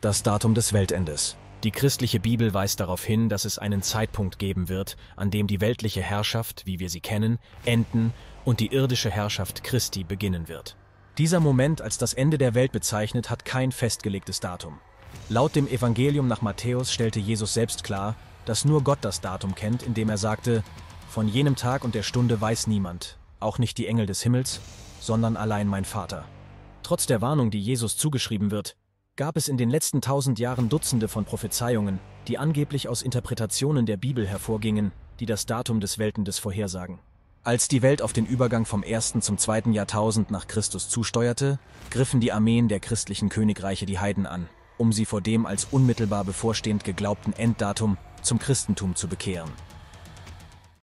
das Datum des Weltendes. Die christliche Bibel weist darauf hin, dass es einen Zeitpunkt geben wird, an dem die weltliche Herrschaft, wie wir sie kennen, enden und die irdische Herrschaft Christi beginnen wird. Dieser Moment als das Ende der Welt bezeichnet, hat kein festgelegtes Datum. Laut dem Evangelium nach Matthäus stellte Jesus selbst klar, dass nur Gott das Datum kennt, indem er sagte, von jenem Tag und der Stunde weiß niemand, auch nicht die Engel des Himmels, sondern allein mein Vater. Trotz der Warnung, die Jesus zugeschrieben wird, gab es in den letzten tausend Jahren Dutzende von Prophezeiungen, die angeblich aus Interpretationen der Bibel hervorgingen, die das Datum des Weltendes vorhersagen. Als die Welt auf den Übergang vom 1. zum 2. Jahrtausend nach Christus zusteuerte, griffen die Armeen der christlichen Königreiche die Heiden an, um sie vor dem als unmittelbar bevorstehend geglaubten Enddatum zum Christentum zu bekehren.